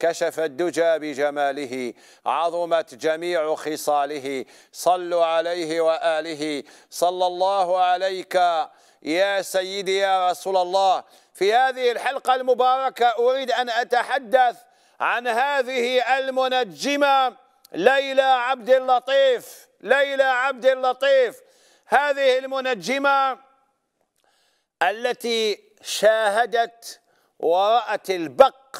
كشف الدجى بجماله عظمت جميع خصاله صلوا عليه وآله صلى الله عليك يا سيدي يا رسول الله في هذه الحلقة المباركة أريد أن أتحدث عن هذه المنجمة ليلى عبد اللطيف ليلى عبد اللطيف هذه المنجمة التي شاهدت ورأت البق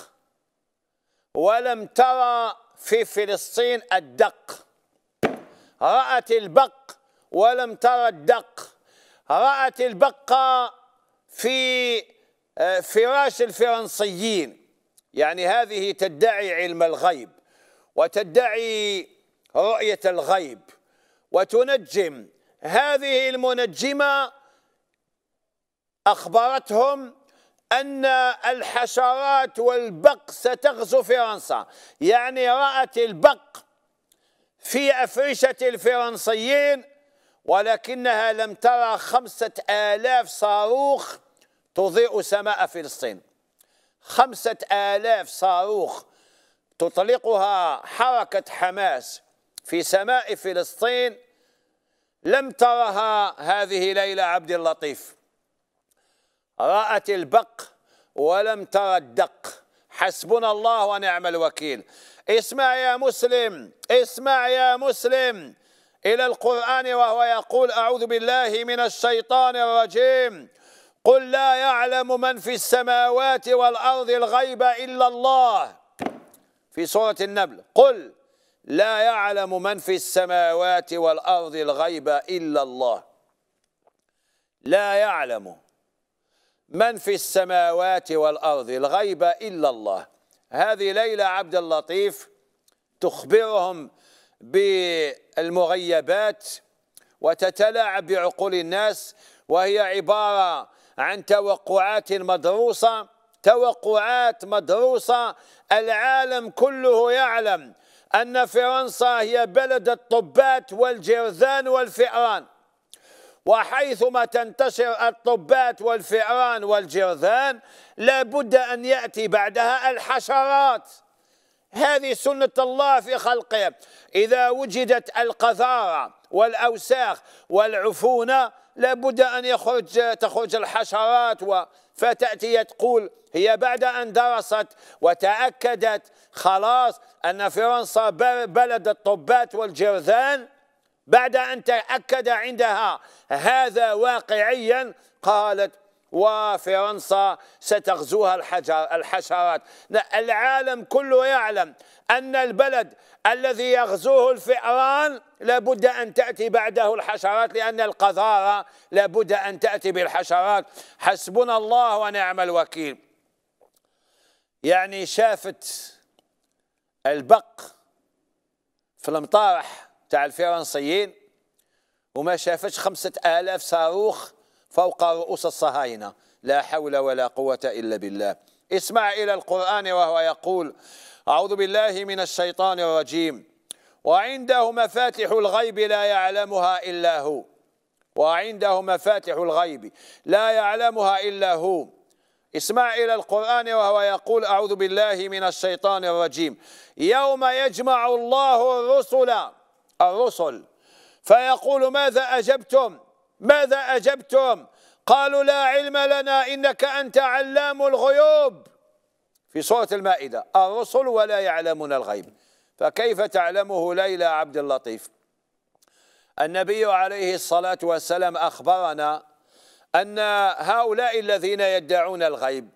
ولم ترى في فلسطين الدق رأت البق ولم ترى الدق رأت البق في آه، فراش الفرنسيين يعني هذه تدعي علم الغيب وتدعي رؤية الغيب وتنجم هذه المنجمة أخبرتهم أن الحشرات والبق ستغزو فرنسا يعني رأت البق في أفرشة الفرنسيين ولكنها لم ترى خمسة آلاف صاروخ تضيء سماء فلسطين خمسة آلاف صاروخ تطلقها حركة حماس في سماء فلسطين لم ترها هذه ليلى عبد اللطيف رأت البق ولم ترى الدق حسبنا الله ونعم الوكيل اسمع يا مسلم اسمع يا مسلم إلى القرآن وهو يقول أعوذ بالله من الشيطان الرجيم قل لا يعلم من في السماوات والأرض الغيب إلا الله في سورة النبل قل لا يعلم من في السماوات والأرض الغيب إلا الله لا يعلم من في السماوات والأرض الغيب إلا الله هذه ليلى عبد اللطيف تخبرهم بالمغيبات وتتلاعب بعقول الناس وهي عبارة عن توقعات مدروسة توقعات مدروسة العالم كله يعلم أن فرنسا هي بلد الطبات والجرذان والفئران وحيثما تنتشر الطبات والفئران والجرذان لا بد أن يأتي بعدها الحشرات هذه سنة الله في خلقه إذا وجدت القذارة والأوساخ والعفونة لابد أن يخرج تخرج الحشرات و فتأتي تقول هي بعد أن درست وتأكدت خلاص أن فرنسا بلد الطبات والجرذان بعد أن تأكد عندها هذا واقعيا قالت وفرنسا ستغزوها الحجر الحشرات العالم كله يعلم أن البلد الذي يغزوه الفئران لابد أن تأتي بعده الحشرات لأن القذارة لابد أن تأتي بالحشرات حسبنا الله ونعم الوكيل يعني شافت البق في المطارح تاع الفرنسيين وما شافتش خمسة آلاف صاروخ فوق رؤوس الصهاينة لا حول ولا قوة إلا بالله اسمع إلى القرآن وهو يقول أعوذ بالله من الشيطان الرجيم وعنده مفاتح الغيب لا يعلمها إلا هو وعنده مفاتح الغيب لا يعلمها إلا هو اسمع إلى القرآن وهو يقول أعوذ بالله من الشيطان الرجيم يوم يجمع الله الرسل الرسل فيقول ماذا أجبتم ماذا أجبتم قالوا لا علم لنا إنك أنت علام الغيوب في سورة المائدة الرسل ولا يعلمون الغيب فكيف تعلمه ليلى عبد اللطيف النبي عليه الصلاة والسلام أخبرنا أن هؤلاء الذين يدعون الغيب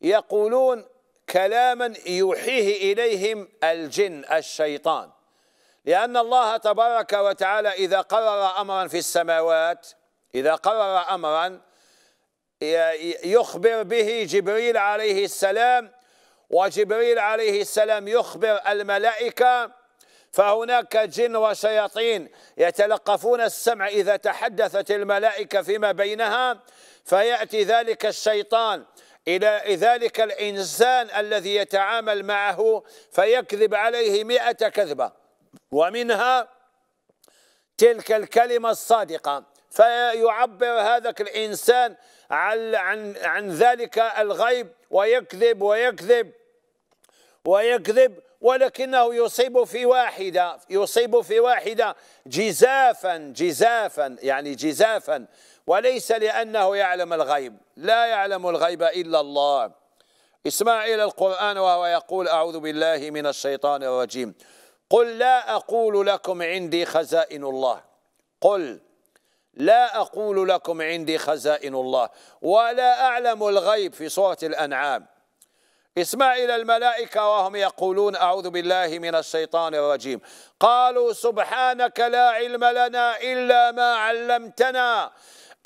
يقولون كلاما يوحيه إليهم الجن الشيطان لأن الله تبارك وتعالى إذا قرر أمرا في السماوات إذا قرر أمرا يخبر به جبريل عليه السلام وجبريل عليه السلام يخبر الملائكة فهناك جن وشياطين يتلقفون السمع إذا تحدثت الملائكة فيما بينها فيأتي ذلك الشيطان إلى ذلك الإنسان الذي يتعامل معه فيكذب عليه مئة كذبة ومنها تلك الكلمة الصادقة فيعبر هذاك الإنسان عن, عن, عن ذلك الغيب ويكذب ويكذب ويكذب ولكنه يصيب في واحدة يصيب في واحدة جزافا جزافا يعني جزافا وليس لأنه يعلم الغيب لا يعلم الغيب إلا الله اسمع إلى القرآن وهو يقول أعوذ بالله من الشيطان الرجيم قل لا أقول لكم عندي خزائن الله قل لا أقول لكم عندي خزائن الله ولا أعلم الغيب في سورة الأنعام اسمع إلى الملائكة وهم يقولون أعوذ بالله من الشيطان الرجيم قالوا سبحانك لا علم لنا إلا ما علمتنا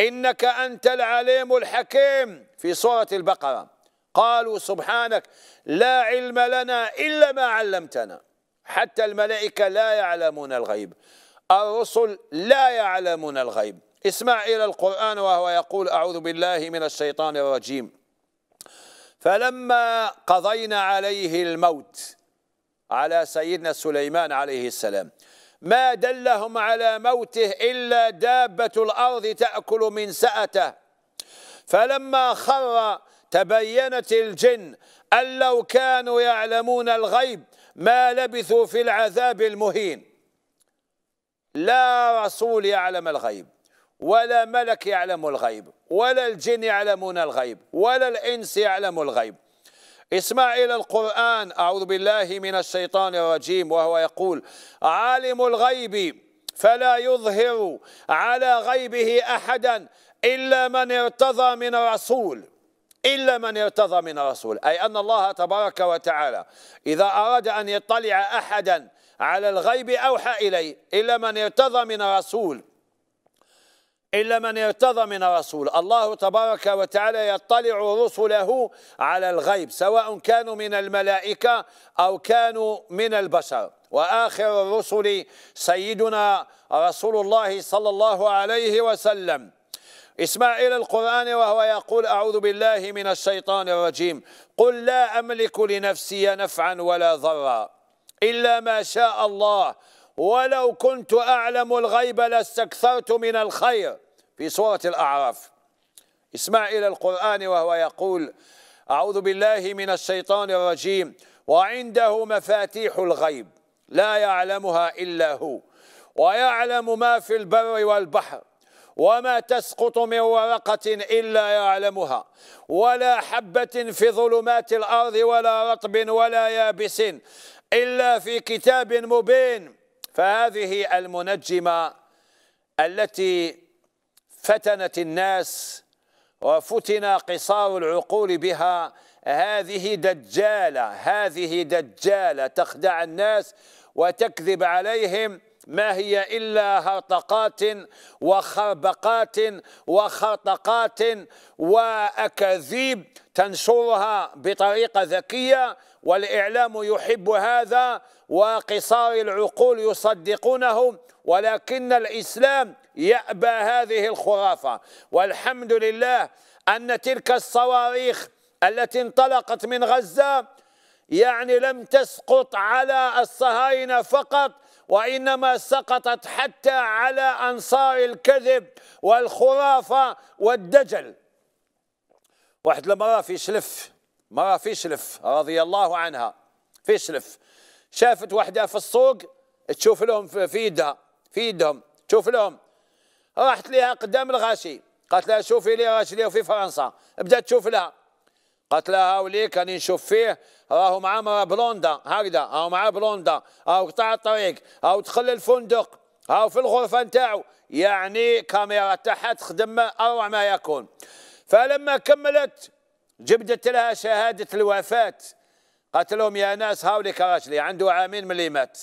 إنك أنت العليم الحكيم في سورة البقرة قالوا سبحانك لا علم لنا إلا ما علمتنا حتى الملائكة لا يعلمون الغيب الرسل لا يعلمون الغيب اسمع إلى القرآن وهو يقول أعوذ بالله من الشيطان الرجيم فلما قضينا عليه الموت على سيدنا سليمان عليه السلام ما دلهم على موته إلا دابة الأرض تأكل من سأته فلما خر تبينت الجن أن لو كانوا يعلمون الغيب ما لبثوا في العذاب المهين لا رسول يعلم الغيب ولا ملك يعلم الغيب ولا الجن يعلمون الغيب ولا الإنس يعلم الغيب اسمع إلى القرآن أعوذ بالله من الشيطان الرجيم وهو يقول عالم الغيب فلا يظهر على غيبه أحدا إلا من ارتضى من رسول إلا من ارتضى من رسول أي أن الله تبارك وتعالى إذا أراد أن يطلع أحدا على الغيب أوحى إليه إلا من ارتضى من رسول إلا من ارتضى من رسول الله تبارك وتعالى يطلع رسله على الغيب سواء كانوا من الملائكة أو كانوا من البشر وآخر الرسل سيدنا رسول الله صلى الله عليه وسلم اسمع إلى القرآن وهو يقول أعوذ بالله من الشيطان الرجيم قل لا أملك لنفسي نفعا ولا ضرا إلا ما شاء الله ولو كنت أعلم الغيب لاستكثرت من الخير في سورة الأعراف اسمع إلى القرآن وهو يقول أعوذ بالله من الشيطان الرجيم وعنده مفاتيح الغيب لا يعلمها إلا هو ويعلم ما في البر والبحر وما تسقط من ورقة إلا يعلمها ولا حبة في ظلمات الأرض ولا رطب ولا يابس إلا في كتاب مبين فهذه المنجمة التي فتنت الناس وفتن قصار العقول بها هذه دجالة هذه دجالة تخدع الناس وتكذب عليهم ما هي إلا هرطقات وخربقات وخرطقات وأكاذيب تنشرها بطريقة ذكية والإعلام يحب هذا وقصار العقول يصدقونه ولكن الإسلام يأبى هذه الخرافة والحمد لله أن تلك الصواريخ التي انطلقت من غزة يعني لم تسقط على الصهاينة فقط وإنما سقطت حتى على أنصار الكذب والخرافة والدجل واحد المرأة في شلف مرأة في شلف رضي الله عنها في شلف شافت واحدة في السوق تشوف لهم في يدها في يدهم تشوف لهم راحت لها قدام الغاشي قالت لها شوفي لي راجلي في فرنسا بدات تشوف لها قتلها هاولي راني نشوف فيه راهو معاه بلوندا هكذا هاو معاه بلوندا هاو قطع الطريق هاو دخل الفندق هاو في الغرفه نتاعو يعني كاميرا تاعها تخدم اروع ما يكون فلما كملت جبدت لها شهاده الوفاه قالت لهم يا ناس هاولي راجلي عنده عامين من اللي مات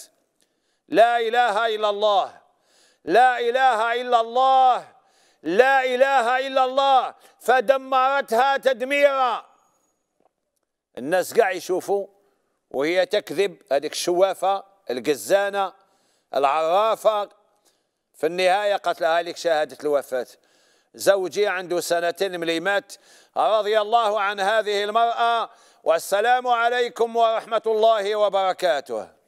لا اله الا الله لا اله الا الله لا اله الا الله فدمرتها تدميرا الناس كاع يشوفوا وهي تكذب هذيك الشوافه القزانه العرافه في النهايه قتلها لك شهاده الوفاه زوجي عنده سنتين مات رضي الله عن هذه المراه والسلام عليكم ورحمه الله وبركاته